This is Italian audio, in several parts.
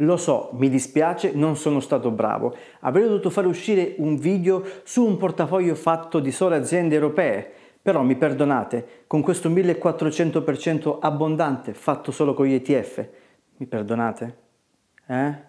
Lo so, mi dispiace, non sono stato bravo. Avrei dovuto fare uscire un video su un portafoglio fatto di sole aziende europee. Però mi perdonate, con questo 1400% abbondante fatto solo con gli ETF, mi perdonate? Eh?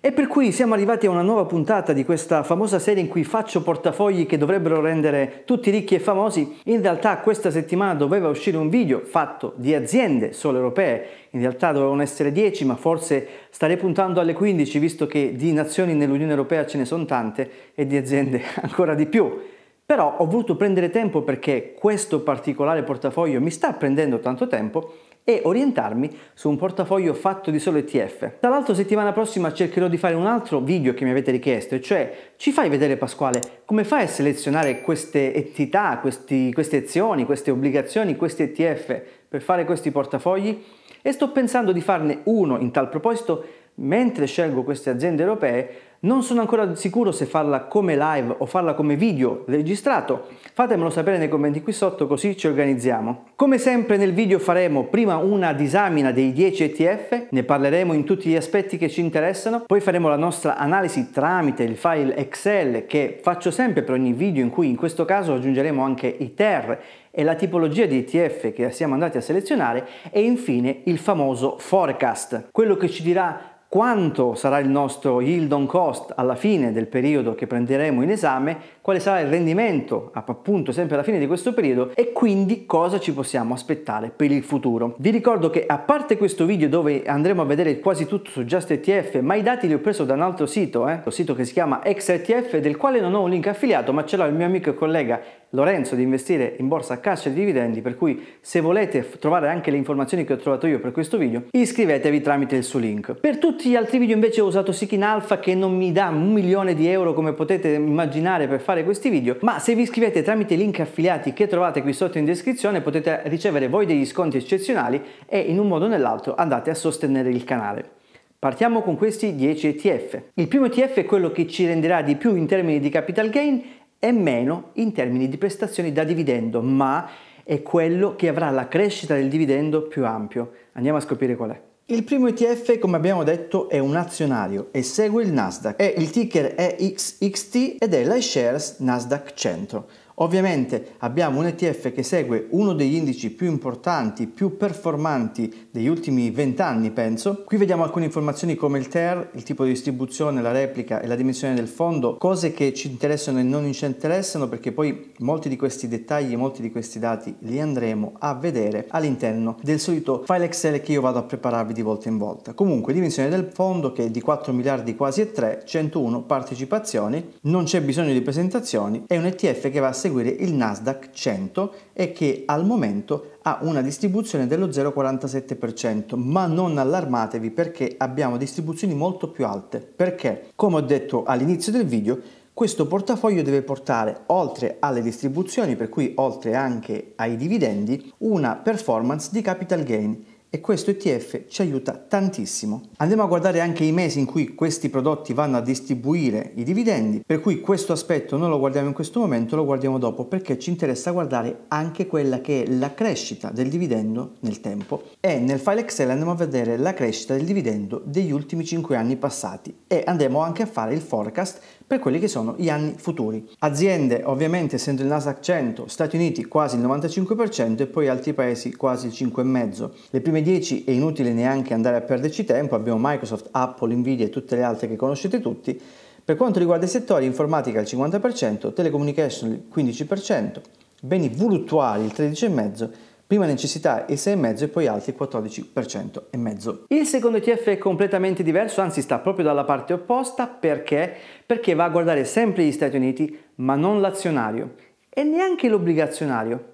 E per cui siamo arrivati a una nuova puntata di questa famosa serie in cui faccio portafogli che dovrebbero rendere tutti ricchi e famosi. In realtà questa settimana doveva uscire un video fatto di aziende solo europee, in realtà dovevano essere 10 ma forse starei puntando alle 15 visto che di nazioni nell'Unione Europea ce ne sono tante e di aziende ancora di più. Però ho voluto prendere tempo perché questo particolare portafoglio mi sta prendendo tanto tempo e orientarmi su un portafoglio fatto di solo ETF. Tra l'altro settimana prossima cercherò di fare un altro video che mi avete richiesto, e cioè ci fai vedere Pasquale come fai a selezionare queste entità, questi, queste azioni, queste obbligazioni, questi ETF per fare questi portafogli? E sto pensando di farne uno in tal proposito mentre scelgo queste aziende europee non sono ancora sicuro se farla come live o farla come video registrato. Fatemelo sapere nei commenti qui sotto così ci organizziamo. Come sempre nel video faremo prima una disamina dei 10 ETF, ne parleremo in tutti gli aspetti che ci interessano, poi faremo la nostra analisi tramite il file Excel che faccio sempre per ogni video in cui in questo caso aggiungeremo anche i TER e la tipologia di ETF che siamo andati a selezionare e infine il famoso forecast, quello che ci dirà quanto sarà il nostro yield on cost alla fine del periodo che prenderemo in esame, quale sarà il rendimento appunto sempre alla fine di questo periodo e quindi cosa ci possiamo aspettare per il futuro. Vi ricordo che a parte questo video dove andremo a vedere quasi tutto su Just ETF, ma i dati li ho preso da un altro sito, eh, lo sito che si chiama XETF del quale non ho un link affiliato ma ce l'ha il mio amico e collega Lorenzo di investire in borsa a caccia di dividendi, per cui se volete trovare anche le informazioni che ho trovato io per questo video, iscrivetevi tramite il suo link. Per tutti gli altri video invece ho usato Sikin Alpha che non mi dà un milione di euro come potete immaginare per fare questi video, ma se vi iscrivete tramite i link affiliati che trovate qui sotto in descrizione potete ricevere voi degli sconti eccezionali e in un modo o nell'altro andate a sostenere il canale. Partiamo con questi 10 ETF. Il primo ETF è quello che ci renderà di più in termini di capital gain e meno in termini di prestazioni da dividendo, ma è quello che avrà la crescita del dividendo più ampio. Andiamo a scoprire qual è. Il primo ETF, come abbiamo detto, è un azionario e segue il Nasdaq. E il ticker è XXT ed è l'iShares Nasdaq 100. Ovviamente abbiamo un ETF che segue uno degli indici più importanti, più performanti degli ultimi vent'anni, penso. Qui vediamo alcune informazioni come il TER, il tipo di distribuzione, la replica e la dimensione del fondo, cose che ci interessano e non ci interessano perché poi molti di questi dettagli, molti di questi dati li andremo a vedere all'interno del solito file Excel che io vado a prepararvi di volta in volta. Comunque, dimensione del fondo che è di 4 miliardi quasi e 3, 101 partecipazioni, non c'è bisogno di presentazioni, è un ETF che va a seguire seguire il Nasdaq 100 e che al momento ha una distribuzione dello 0,47%, ma non allarmatevi perché abbiamo distribuzioni molto più alte, perché come ho detto all'inizio del video questo portafoglio deve portare oltre alle distribuzioni, per cui oltre anche ai dividendi, una performance di capital gain e questo ETF ci aiuta tantissimo. Andiamo a guardare anche i mesi in cui questi prodotti vanno a distribuire i dividendi, per cui questo aspetto non lo guardiamo in questo momento, lo guardiamo dopo perché ci interessa guardare anche quella che è la crescita del dividendo nel tempo e nel file Excel andiamo a vedere la crescita del dividendo degli ultimi 5 anni passati e andiamo anche a fare il forecast per quelli che sono gli anni futuri. Aziende ovviamente essendo il Nasdaq 100, Stati Uniti quasi il 95% e poi altri paesi quasi il 5,5%. Le prime ultime 10 è inutile neanche andare a perderci tempo, abbiamo Microsoft, Apple, Nvidia e tutte le altre che conoscete tutti. Per quanto riguarda i settori, informatica al 50%, telecommunication il 15%, beni voluttuali il 13,5%, prima necessità il 6,5% e poi altri 14,5%. Il secondo ETF è completamente diverso, anzi sta proprio dalla parte opposta, perché? Perché va a guardare sempre gli Stati Uniti, ma non l'azionario e neanche l'obbligazionario,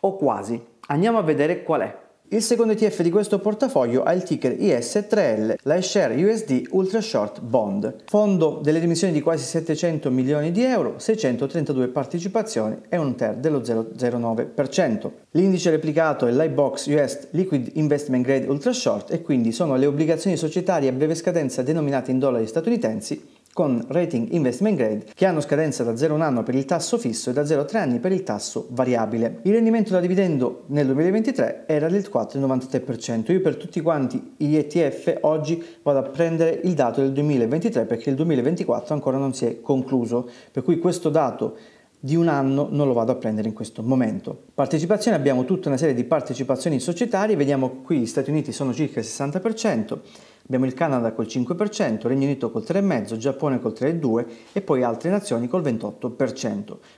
o quasi. Andiamo a vedere qual è. Il secondo ETF di questo portafoglio ha il ticker IS3L, l'iShare USD Ultra Short Bond, fondo delle dimissioni di quasi 700 milioni di euro, 632 partecipazioni e un TER dello 0,09%. L'indice replicato è l'IBOX US Liquid Investment Grade Ultra Short e quindi sono le obbligazioni societarie a breve scadenza denominate in dollari statunitensi con rating investment grade che hanno scadenza da 0,1 anno per il tasso fisso e da 0,3 anni per il tasso variabile. Il rendimento da dividendo nel 2023 era del 4,93%. Io per tutti quanti gli ETF oggi vado a prendere il dato del 2023 perché il 2024 ancora non si è concluso, per cui questo dato di un anno non lo vado a prendere in questo momento. Partecipazione, abbiamo tutta una serie di partecipazioni societarie, vediamo qui gli Stati Uniti sono circa il 60%, Abbiamo il Canada col 5%, Regno Unito col 3,5%, Giappone col 3,2% e poi altre nazioni col 28%.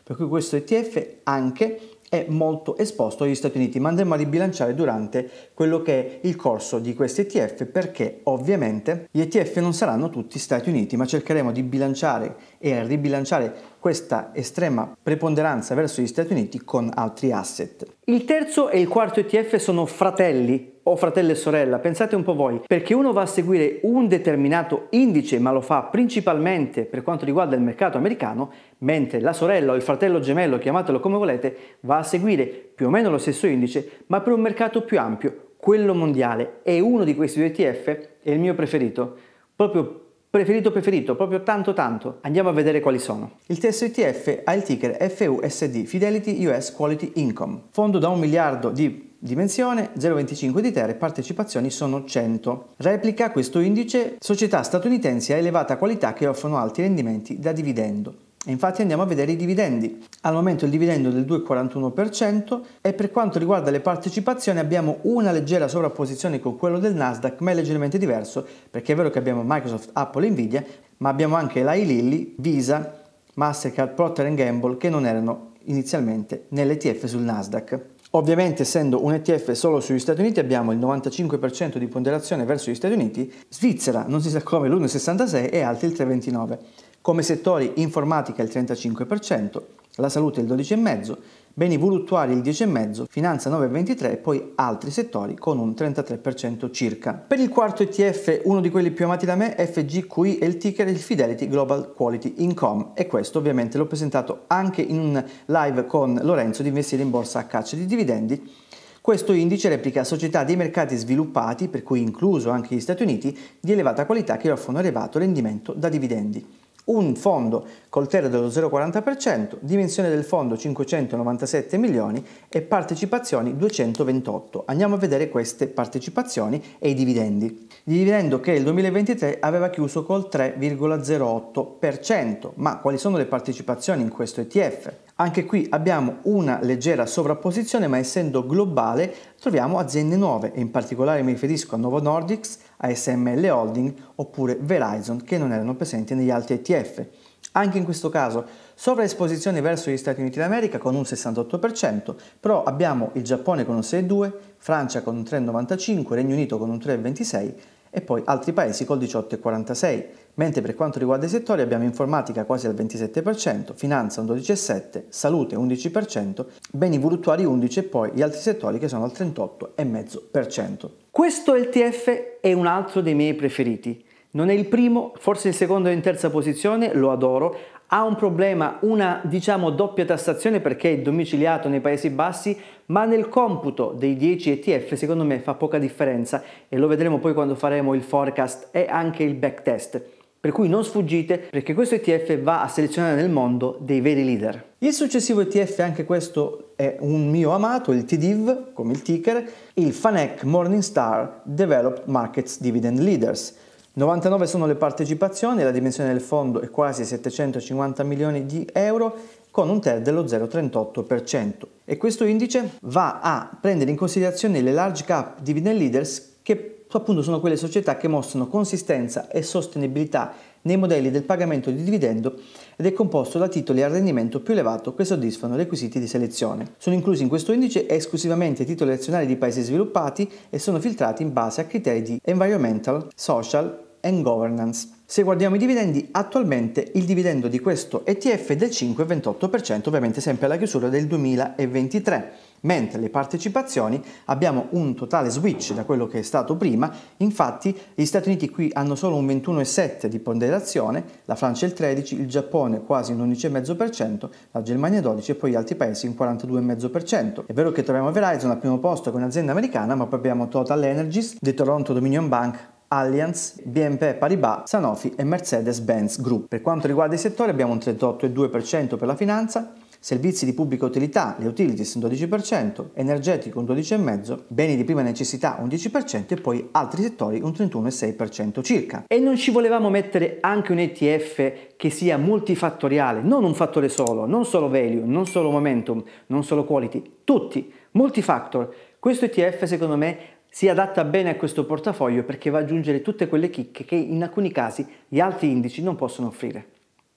Per cui questo ETF anche è molto esposto agli Stati Uniti, ma andremo a ribilanciare durante quello che è il corso di questi ETF perché ovviamente gli ETF non saranno tutti Stati Uniti, ma cercheremo di bilanciare e ribilanciare questa estrema preponderanza verso gli Stati Uniti con altri asset. Il terzo e il quarto ETF sono fratelli o fratello e sorella, pensate un po' voi, perché uno va a seguire un determinato indice, ma lo fa principalmente per quanto riguarda il mercato americano, mentre la sorella o il fratello gemello, chiamatelo come volete, va a seguire più o meno lo stesso indice, ma per un mercato più ampio, quello mondiale. E uno di questi due ETF è il mio preferito, proprio preferito preferito, proprio tanto tanto. Andiamo a vedere quali sono. Il testo ETF ha il ticker FUSD, Fidelity US Quality Income, fondo da un miliardo di dimensione, 0,25 di terre, partecipazioni sono 100. Replica questo indice società statunitensi a elevata qualità che offrono alti rendimenti da dividendo. Infatti andiamo a vedere i dividendi. Al momento il dividendo è del 2,41% e per quanto riguarda le partecipazioni abbiamo una leggera sovrapposizione con quello del Nasdaq, ma è leggermente diverso perché è vero che abbiamo Microsoft, Apple e Nvidia, ma abbiamo anche la Lilly, Visa, Mastercard, Procter Gamble che non erano inizialmente nell'ETF sul Nasdaq. Ovviamente essendo un ETF solo sugli Stati Uniti abbiamo il 95% di ponderazione verso gli Stati Uniti, Svizzera non si sa come l'1,66 e altri il 3,29 come settori informatica il 35%, la salute il 12,5%, beni voluttuari il 10,5%, finanza 9,23% e poi altri settori con un 33% circa. Per il quarto ETF, uno di quelli più amati da me, FGQI è il ticker il Fidelity Global Quality Income e questo ovviamente l'ho presentato anche in un live con Lorenzo di Investire in Borsa a Caccia di Dividendi questo indice replica società dei mercati sviluppati, per cui incluso anche gli Stati Uniti, di elevata qualità che offrono elevato rendimento da dividendi un fondo col Coltera dello 0,40%, dimensione del fondo 597 milioni e partecipazioni 228. Andiamo a vedere queste partecipazioni e i dividendi. dividendo che il 2023 aveva chiuso col 3,08%, ma quali sono le partecipazioni in questo ETF? Anche qui abbiamo una leggera sovrapposizione, ma essendo globale troviamo aziende nuove, e in particolare mi riferisco a Novo Nordics, ASML Holding oppure Verizon che non erano presenti negli altri ETF. Anche in questo caso sovraesposizione verso gli Stati Uniti d'America con un 68%, però abbiamo il Giappone con un 6,2, Francia con un 3,95, Regno Unito con un 3,26 e poi altri paesi col 18,46 mentre per quanto riguarda i settori abbiamo informatica quasi al 27%, finanza un 12,7%, salute 11%, beni voluttuari 11% e poi gli altri settori che sono al 38,5%. Questo LTF è un altro dei miei preferiti. Non è il primo, forse il secondo e in terza posizione, lo adoro. Ha un problema, una diciamo doppia tassazione perché è domiciliato nei Paesi Bassi, ma nel computo dei 10 ETF secondo me fa poca differenza e lo vedremo poi quando faremo il forecast e anche il backtest per cui non sfuggite perché questo ETF va a selezionare nel mondo dei veri leader. Il successivo ETF, anche questo è un mio amato, il TDIV come il ticker, il FANEC Morningstar Developed Markets Dividend Leaders. 99 sono le partecipazioni, la dimensione del fondo è quasi 750 milioni di euro con un TER dello 0,38% e questo indice va a prendere in considerazione le large cap dividend leaders che appunto sono quelle società che mostrano consistenza e sostenibilità nei modelli del pagamento di dividendo ed è composto da titoli a rendimento più elevato che soddisfano i requisiti di selezione. Sono inclusi in questo indice esclusivamente titoli azionari di paesi sviluppati e sono filtrati in base a criteri di environmental, social and governance. Se guardiamo i dividendi, attualmente il dividendo di questo ETF è del 5,28%, ovviamente sempre alla chiusura del 2023. Mentre le partecipazioni abbiamo un totale switch da quello che è stato prima, infatti gli Stati Uniti qui hanno solo un 21,7 di ponderazione, la Francia il 13, il Giappone quasi un 11,5%, la Germania 12 e poi gli altri paesi un 42,5%. È vero che troviamo Verizon al primo posto con un'azienda americana, ma poi abbiamo Total Energies, di Toronto Dominion Bank, Allianz, BNP Paribas, Sanofi e Mercedes-Benz Group. Per quanto riguarda i settori abbiamo un 38,2% per la finanza, servizi di pubblica utilità, le utilities un 12%, energetico un 12,5%, beni di prima necessità un 10% e poi altri settori un 31,6% circa. E non ci volevamo mettere anche un ETF che sia multifattoriale, non un fattore solo, non solo value, non solo momentum, non solo quality, tutti, multifactor. Questo ETF secondo me si adatta bene a questo portafoglio perché va ad aggiungere tutte quelle chicche che in alcuni casi gli altri indici non possono offrire.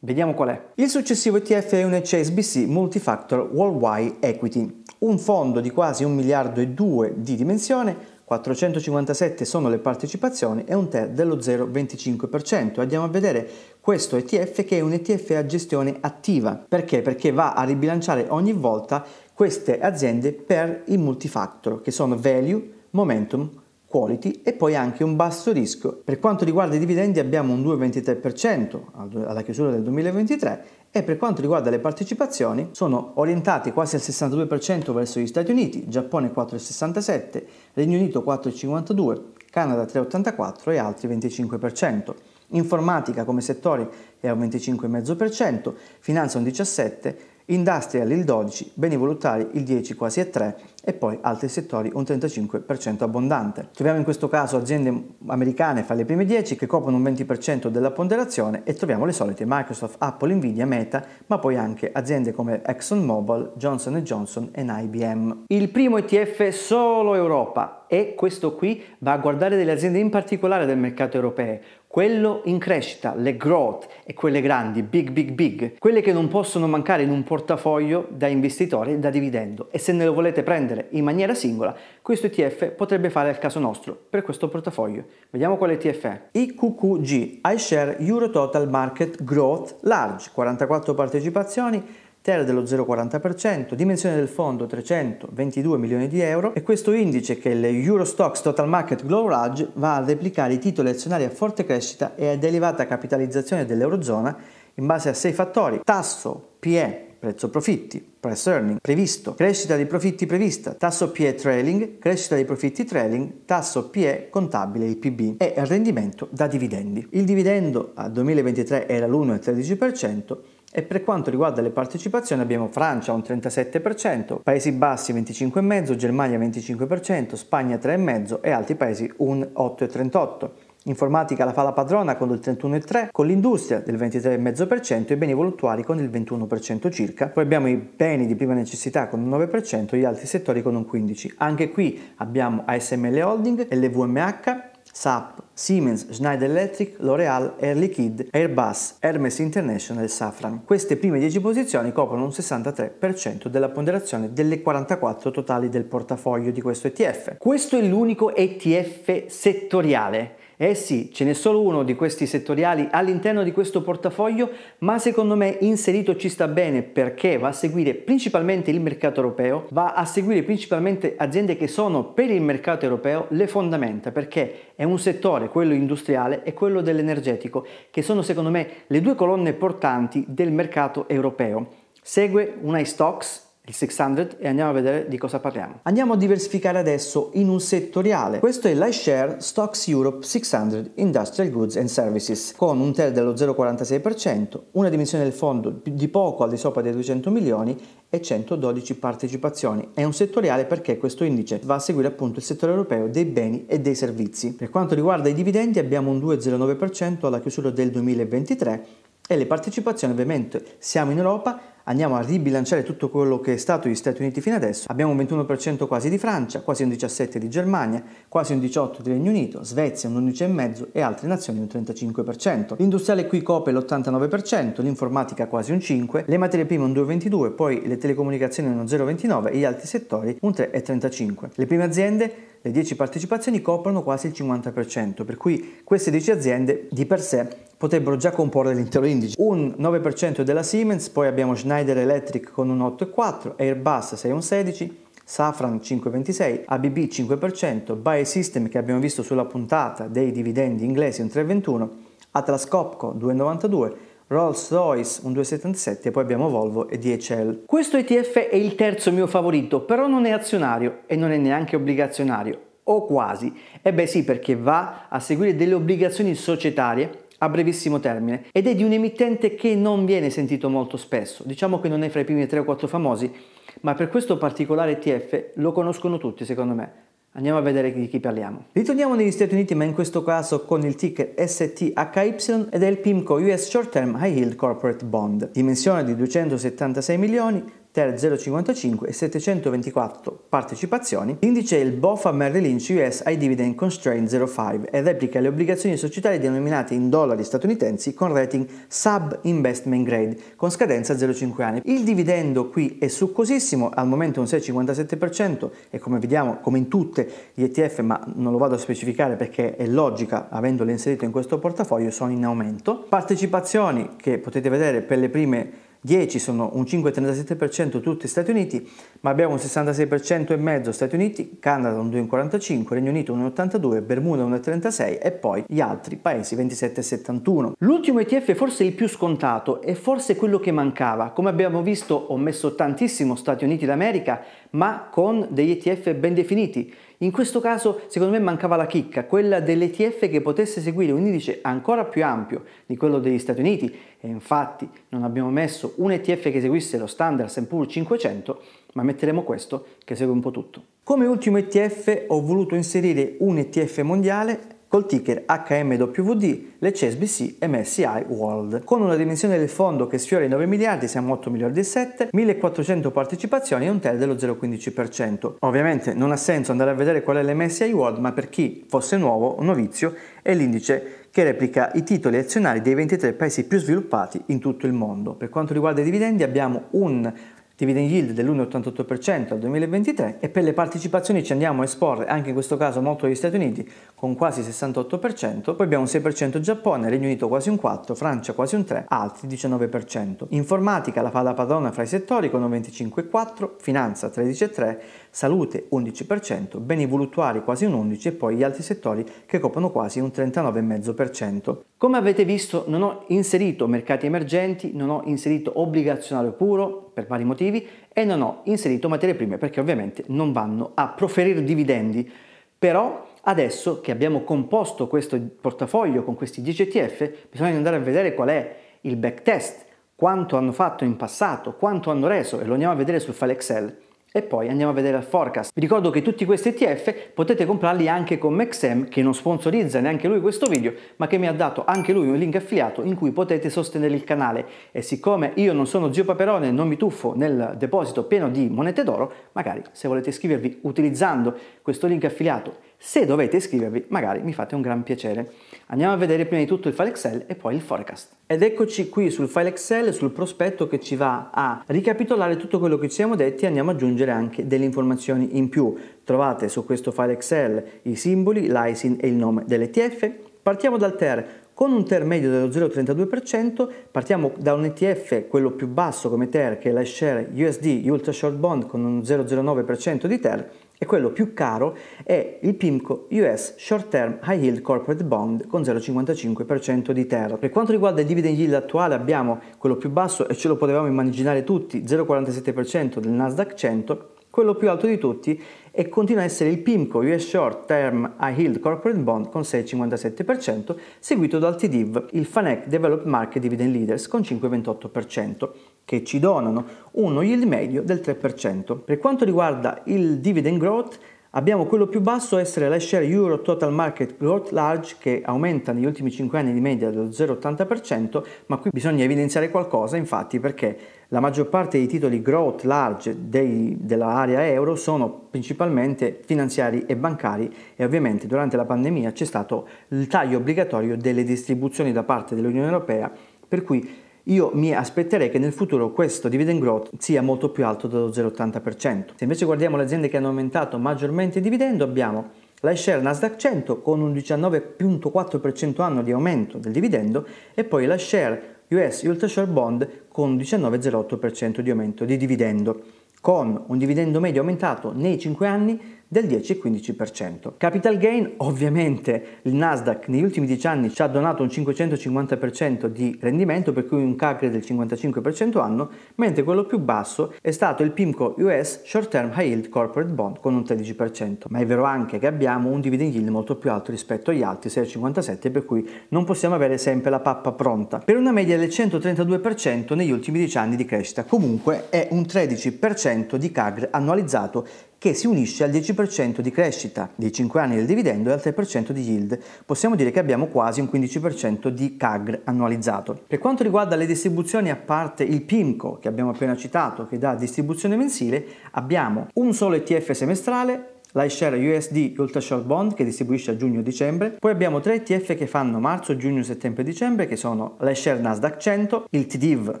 Vediamo qual è. Il successivo ETF è un HSBC Multifactor Worldwide Equity, un fondo di quasi 1 miliardo e 2 di dimensione 457 sono le partecipazioni e un TER dello 0,25%. Andiamo a vedere questo ETF che è un ETF a gestione attiva. Perché? Perché va a ribilanciare ogni volta queste aziende per i multifactor che sono value, momentum, quality e poi anche un basso rischio. Per quanto riguarda i dividendi abbiamo un 2,23% alla chiusura del 2023 e per quanto riguarda le partecipazioni sono orientate quasi al 62% verso gli Stati Uniti, Giappone 4,67%, Regno Unito 4,52%, Canada 3,84% e altri 25%. Informatica come settore è un 25,5%, finanza un 17%, Industrial il 12, beni voluttari il 10 quasi e 3 e poi altri settori un 35% abbondante. Troviamo in questo caso aziende americane fra le prime 10 che coprono un 20% della ponderazione e troviamo le solite Microsoft, Apple, Nvidia, Meta, ma poi anche aziende come ExxonMobil, Johnson Johnson e IBM. Il primo ETF solo Europa e questo qui va a guardare delle aziende in particolare del mercato europeo, quello in crescita, le growth e quelle grandi, big, big, big, quelle che non possono mancare in un portafoglio da investitore da dividendo e se ne lo volete prendere in maniera singola, questo ETF potrebbe fare al caso nostro per questo portafoglio. Vediamo quale ETF è. IQQG, iShare Euro Total Market Growth Large, 44 partecipazioni, TER dello 0,40%, dimensione del fondo 322 milioni di euro e questo indice che è Eurostox Total Market Global Average va a replicare i titoli azionari a forte crescita e ad elevata capitalizzazione dell'Eurozona in base a sei fattori, tasso, PE, prezzo profitti, price earning, previsto, crescita dei profitti prevista, tasso PE trailing, crescita dei profitti trailing, tasso PE contabile IPB e rendimento da dividendi. Il dividendo a 2023 era l'1,13%, e per quanto riguarda le partecipazioni abbiamo Francia un 37%, Paesi Bassi 25,5%, Germania 25%, Spagna 3,5% e altri paesi un 8,38%. Informatica la fa la padrona con il 31,3%, con l'industria del 23,5% e i beni voluttuari con il 21% circa. Poi abbiamo i beni di prima necessità con un 9% e gli altri settori con un 15%. Anche qui abbiamo ASML Holding, LVMH SAP, Siemens, Schneider Electric, L'Oreal, Air Liquide, Airbus, Hermes International e Safran. Queste prime 10 posizioni coprono un 63% della ponderazione delle 44 totali del portafoglio di questo ETF. Questo è l'unico ETF settoriale eh sì, ce n'è solo uno di questi settoriali all'interno di questo portafoglio, ma secondo me inserito ci sta bene perché va a seguire principalmente il mercato europeo, va a seguire principalmente aziende che sono per il mercato europeo le fondamenta, perché è un settore, quello industriale e quello dell'energetico, che sono secondo me le due colonne portanti del mercato europeo. Segue una stocks il 600 e andiamo a vedere di cosa parliamo. Andiamo a diversificare adesso in un settoriale. Questo è l'iShare Stocks Europe 600 Industrial Goods and Services con un TER dello 0,46%, una dimensione del fondo di poco al di sopra dei 200 milioni e 112 partecipazioni. È un settoriale perché questo indice va a seguire appunto il settore europeo dei beni e dei servizi. Per quanto riguarda i dividendi abbiamo un 2,09% alla chiusura del 2023 e le partecipazioni ovviamente. Siamo in Europa, andiamo a ribilanciare tutto quello che è stato gli Stati Uniti fino adesso. Abbiamo un 21% quasi di Francia, quasi un 17% di Germania, quasi un 18% del Regno Unito, Svezia un 11,5% e altre nazioni un 35%. L'industriale qui copre l'89%, l'informatica quasi un 5%, le materie prime un 2,22%, poi le telecomunicazioni un 0,29% e gli altri settori un 3,35%. Le prime aziende le 10 partecipazioni coprono quasi il 50%, per cui queste 10 aziende di per sé potrebbero già comporre l'intero indice. Un 9% della Siemens, poi abbiamo Schneider Electric con un 8,4, Airbus 6,16, Safran 5,26, ABB 5%, Bae System che abbiamo visto sulla puntata dei dividendi inglesi un 3,21, Atlas Copco 2,92, Rolls-Royce un 277 e poi abbiamo Volvo e DHL. Questo ETF è il terzo mio favorito, però non è azionario e non è neanche obbligazionario, o quasi. E beh sì, perché va a seguire delle obbligazioni societarie a brevissimo termine ed è di un emittente che non viene sentito molto spesso, diciamo che non è fra i primi 3 o 4 famosi, ma per questo particolare ETF lo conoscono tutti secondo me. Andiamo a vedere di chi parliamo. Ritorniamo negli Stati Uniti ma in questo caso con il ticket STHY ed è il PIMCO US Short Term High Yield Corporate Bond, dimensione di 276 milioni, TER 0,55 e 724 partecipazioni, l'indice è il BOFA Merrill Lynch US High Dividend Constraint 05 e replica le obbligazioni societarie denominate in dollari statunitensi con rating sub-investment grade con scadenza 0,5 anni. Il dividendo qui è succosissimo, al momento è un 6,57% e come vediamo come in tutte gli ETF, ma non lo vado a specificare perché è logica avendolo inserito in questo portafoglio, sono in aumento. Partecipazioni che potete vedere per le prime 10 sono un 5,37% tutti Stati Uniti, ma abbiamo un 66,5% Stati Uniti, Canada un 2,45%, Regno Unito 1,82%, Bermuda 1,36% e poi gli altri paesi 27,71%. L'ultimo ETF è forse il più scontato e forse quello che mancava. Come abbiamo visto ho messo tantissimo Stati Uniti d'America, ma con degli ETF ben definiti in questo caso secondo me mancava la chicca, quella dell'ETF che potesse seguire un indice ancora più ampio di quello degli Stati Uniti e infatti non abbiamo messo un ETF che seguisse lo standard S&P 500 ma metteremo questo che segue un po' tutto. Come ultimo ETF ho voluto inserire un ETF mondiale col ticker HMWD, le CSBC e MSI World. Con una dimensione del fondo che sfiora i 9 miliardi, siamo 8 miliardi e 7, 1400 partecipazioni e un TEL dello 0,15%. Ovviamente non ha senso andare a vedere qual è l'MSI World, ma per chi fosse nuovo o novizio è l'indice che replica i titoli azionari dei 23 paesi più sviluppati in tutto il mondo. Per quanto riguarda i dividendi abbiamo un dividend yield dell'1,88% al 2023 e per le partecipazioni ci andiamo a esporre anche in questo caso molto gli Stati Uniti con quasi 68%, poi abbiamo un 6% Giappone, Regno Unito quasi un 4%, Francia quasi un 3%, altri 19%. Informatica la palla padrona fra i settori con un 25,4%, finanza 13,3%, salute 11%, beni voluttuari quasi un 11% e poi gli altri settori che coprono quasi un 39,5%. Come avete visto non ho inserito mercati emergenti, non ho inserito obbligazionario puro per vari motivi e non ho inserito materie prime perché ovviamente non vanno a proferire dividendi. Però adesso che abbiamo composto questo portafoglio con questi 10 ETF bisogna andare a vedere qual è il backtest quanto hanno fatto in passato, quanto hanno reso e lo andiamo a vedere sul file Excel. E poi andiamo a vedere il forecast. Vi ricordo che tutti questi ETF potete comprarli anche con Maxem che non sponsorizza neanche lui questo video ma che mi ha dato anche lui un link affiliato in cui potete sostenere il canale e siccome io non sono zio Paperone non mi tuffo nel deposito pieno di monete d'oro magari se volete iscrivervi utilizzando questo link affiliato se dovete iscrivervi, magari mi fate un gran piacere. Andiamo a vedere prima di tutto il file Excel e poi il forecast. Ed eccoci qui sul file Excel, sul prospetto che ci va a ricapitolare tutto quello che ci siamo detti e andiamo ad aggiungere anche delle informazioni in più. Trovate su questo file Excel i simboli, l'ISIN e il nome dell'ETF. Partiamo dal TER, con un TER medio dello 0,32% partiamo da un ETF, quello più basso come TER, che è la share USD Ultra Short Bond con un 0,09% di TER e quello più caro è il PIMCO US Short Term High Yield Corporate Bond con 0,55% di terra. Per quanto riguarda il dividend yield attuale abbiamo quello più basso e ce lo potevamo immaginare tutti, 0,47% del Nasdaq 100, quello più alto di tutti e continua a essere il PIMCO US Short Term High Yield Corporate Bond con 6,57%, seguito dal TDIV, il FANEC Developed Market Dividend Leaders con 5,28%, che ci donano uno yield medio del 3%. Per quanto riguarda il dividend growth, Abbiamo quello più basso essere la share Euro Total Market Growth Large che aumenta negli ultimi 5 anni di media dello 0,80%, ma qui bisogna evidenziare qualcosa infatti perché la maggior parte dei titoli Growth Large dei, dell'area euro sono principalmente finanziari e bancari e ovviamente durante la pandemia c'è stato il taglio obbligatorio delle distribuzioni da parte dell'Unione Europea per cui io mi aspetterei che nel futuro questo dividend growth sia molto più alto dello 0,80%. Se invece guardiamo le aziende che hanno aumentato maggiormente il dividendo, abbiamo la share Nasdaq 100 con un 19,4% anno di aumento del dividendo e poi la share US Ultrashare Bond con un 19,08% di aumento di dividendo, con un dividendo medio aumentato nei 5 anni del 10-15%. Capital gain, ovviamente il Nasdaq negli ultimi 10 anni ci ha donato un 550% di rendimento, per cui un CAGR del 55% anno, mentre quello più basso è stato il PIMCO US Short Term High Yield Corporate Bond con un 13%. Ma è vero anche che abbiamo un dividend yield molto più alto rispetto agli altri, 6,57, per cui non possiamo avere sempre la pappa pronta. Per una media del 132% negli ultimi 10 anni di crescita, comunque è un 13% di CAGR annualizzato che si unisce al 10% di crescita dei 5 anni del dividendo e al 3% di yield. Possiamo dire che abbiamo quasi un 15% di CAGR annualizzato. Per quanto riguarda le distribuzioni, a parte il PIMCO che abbiamo appena citato, che dà distribuzione mensile, abbiamo un solo ETF semestrale, l'iShare USD Ultra Short Bond che distribuisce a giugno-dicembre, poi abbiamo tre ETF che fanno marzo, giugno, settembre e dicembre che sono l'iShare Nasdaq 100, il TDIV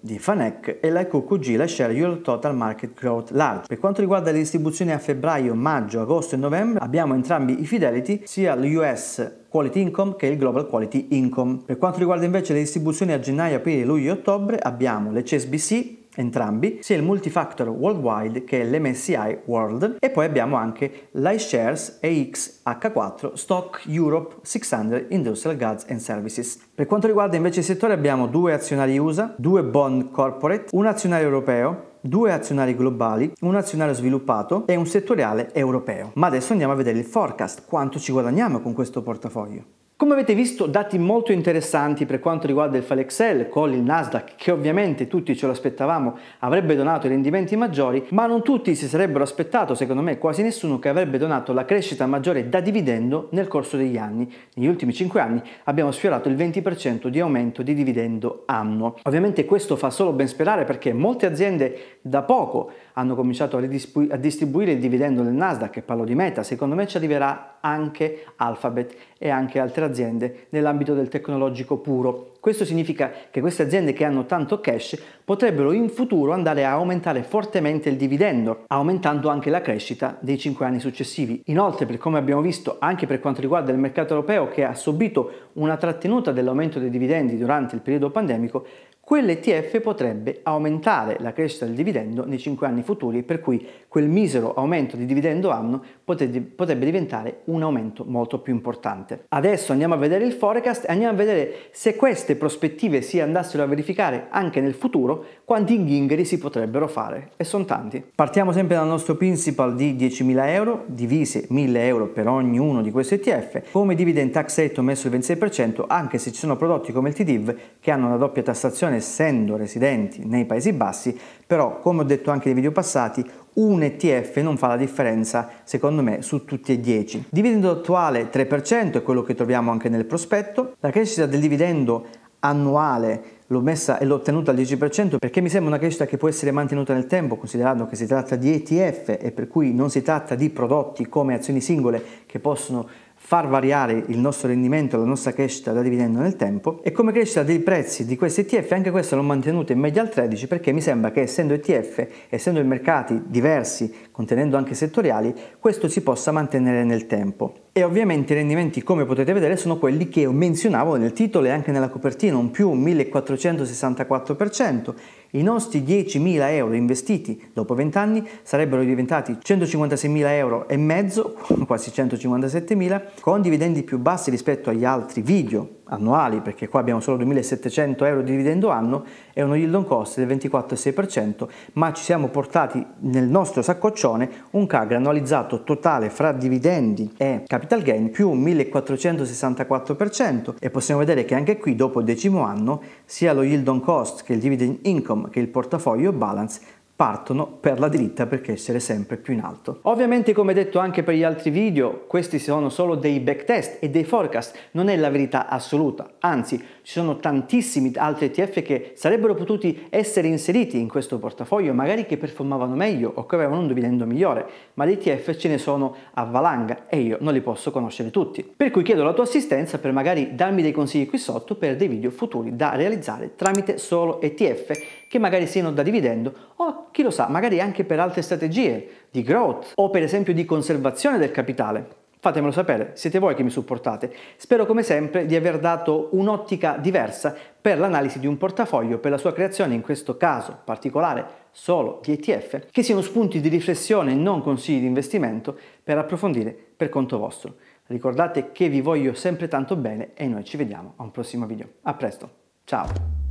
di Fanec e l'IQQG, l'iShare Euro Total Market Growth Large. Per quanto riguarda le distribuzioni a febbraio, maggio, agosto e novembre abbiamo entrambi i Fidelity, sia l'US Quality Income che il Global Quality Income. Per quanto riguarda invece le distribuzioni a gennaio, aprile, luglio e ottobre abbiamo le CSBC, entrambi, sia il Multifactor Worldwide che l'MSCI World e poi abbiamo anche l'iShares EXH4 Stock Europe 600 Industrial Goods and Services. Per quanto riguarda invece il settore abbiamo due azionari USA, due bond corporate, un azionario europeo, due azionari globali, un azionario sviluppato e un settoriale europeo. Ma adesso andiamo a vedere il forecast, quanto ci guadagniamo con questo portafoglio. Come avete visto, dati molto interessanti per quanto riguarda il file Excel con il Nasdaq, che ovviamente tutti ce lo aspettavamo avrebbe donato i rendimenti maggiori, ma non tutti si sarebbero aspettato, secondo me quasi nessuno, che avrebbe donato la crescita maggiore da dividendo nel corso degli anni. Negli ultimi 5 anni abbiamo sfiorato il 20% di aumento di dividendo annuo. Ovviamente questo fa solo ben sperare perché molte aziende da poco hanno cominciato a distribuire il dividendo del Nasdaq, e parlo di Meta, secondo me ci arriverà anche Alphabet e anche altre aziende nell'ambito del tecnologico puro. Questo significa che queste aziende che hanno tanto cash potrebbero in futuro andare a aumentare fortemente il dividendo, aumentando anche la crescita dei 5 anni successivi. Inoltre, per come abbiamo visto, anche per quanto riguarda il mercato europeo che ha subito una trattenuta dell'aumento dei dividendi durante il periodo pandemico, quell'ETF potrebbe aumentare la crescita del dividendo nei 5 anni futuri, per cui quel misero aumento di dividendo anno potrebbe diventare un aumento molto più importante. Adesso andiamo a vedere il forecast e andiamo a vedere se queste prospettive si andassero a verificare anche nel futuro, quanti gingheri si potrebbero fare, e sono tanti. Partiamo sempre dal nostro principal di 10.000 euro, divise 1.000 euro per ognuno di questi ETF, come dividend tax rate ho messo il 26%, anche se ci sono prodotti come il TDIV che hanno una doppia tassazione essendo residenti nei Paesi Bassi, però come ho detto anche nei video passati, un ETF non fa la differenza secondo me su tutti e 10. Dividendo attuale 3% è quello che troviamo anche nel prospetto, la crescita del dividendo annuale l'ho messa e l'ho ottenuta al 10% perché mi sembra una crescita che può essere mantenuta nel tempo considerando che si tratta di ETF e per cui non si tratta di prodotti come azioni singole che possono far variare il nostro rendimento, la nostra crescita da dividendo nel tempo e come crescita dei prezzi di questi ETF anche questo l'ho mantenuto in media al 13 perché mi sembra che essendo ETF, essendo i mercati diversi, contenendo anche settoriali, questo si possa mantenere nel tempo. E ovviamente i rendimenti, come potete vedere, sono quelli che menzionavo nel titolo e anche nella copertina, un più 1464%, i nostri 10.000 euro investiti dopo 20 anni sarebbero diventati 156.000 euro e mezzo, quasi 157.000, con dividendi più bassi rispetto agli altri video annuali, perché qua abbiamo solo 2.700 euro di dividendo anno e uno yield on cost del 24,6%, ma ci siamo portati nel nostro saccoccione un CAGR annualizzato totale fra dividendi e capital gain più 1.464% e possiamo vedere che anche qui dopo il decimo anno sia lo yield on cost che il dividend income Income che il portafoglio Balance partono per la dritta per crescere sempre più in alto. Ovviamente come detto anche per gli altri video, questi sono solo dei backtest e dei forecast, non è la verità assoluta, anzi ci sono tantissimi altri ETF che sarebbero potuti essere inseriti in questo portafoglio, magari che performavano meglio o che avevano un dividendo migliore, ma gli ETF ce ne sono a valanga e io non li posso conoscere tutti. Per cui chiedo la tua assistenza per magari darmi dei consigli qui sotto per dei video futuri da realizzare tramite solo ETF che magari siano da dividendo o chi lo sa, magari anche per altre strategie di growth o per esempio di conservazione del capitale. Fatemelo sapere, siete voi che mi supportate. Spero come sempre di aver dato un'ottica diversa per l'analisi di un portafoglio, per la sua creazione, in questo caso particolare solo di ETF, che siano spunti di riflessione e non consigli di investimento per approfondire per conto vostro. Ricordate che vi voglio sempre tanto bene e noi ci vediamo a un prossimo video. A presto, ciao!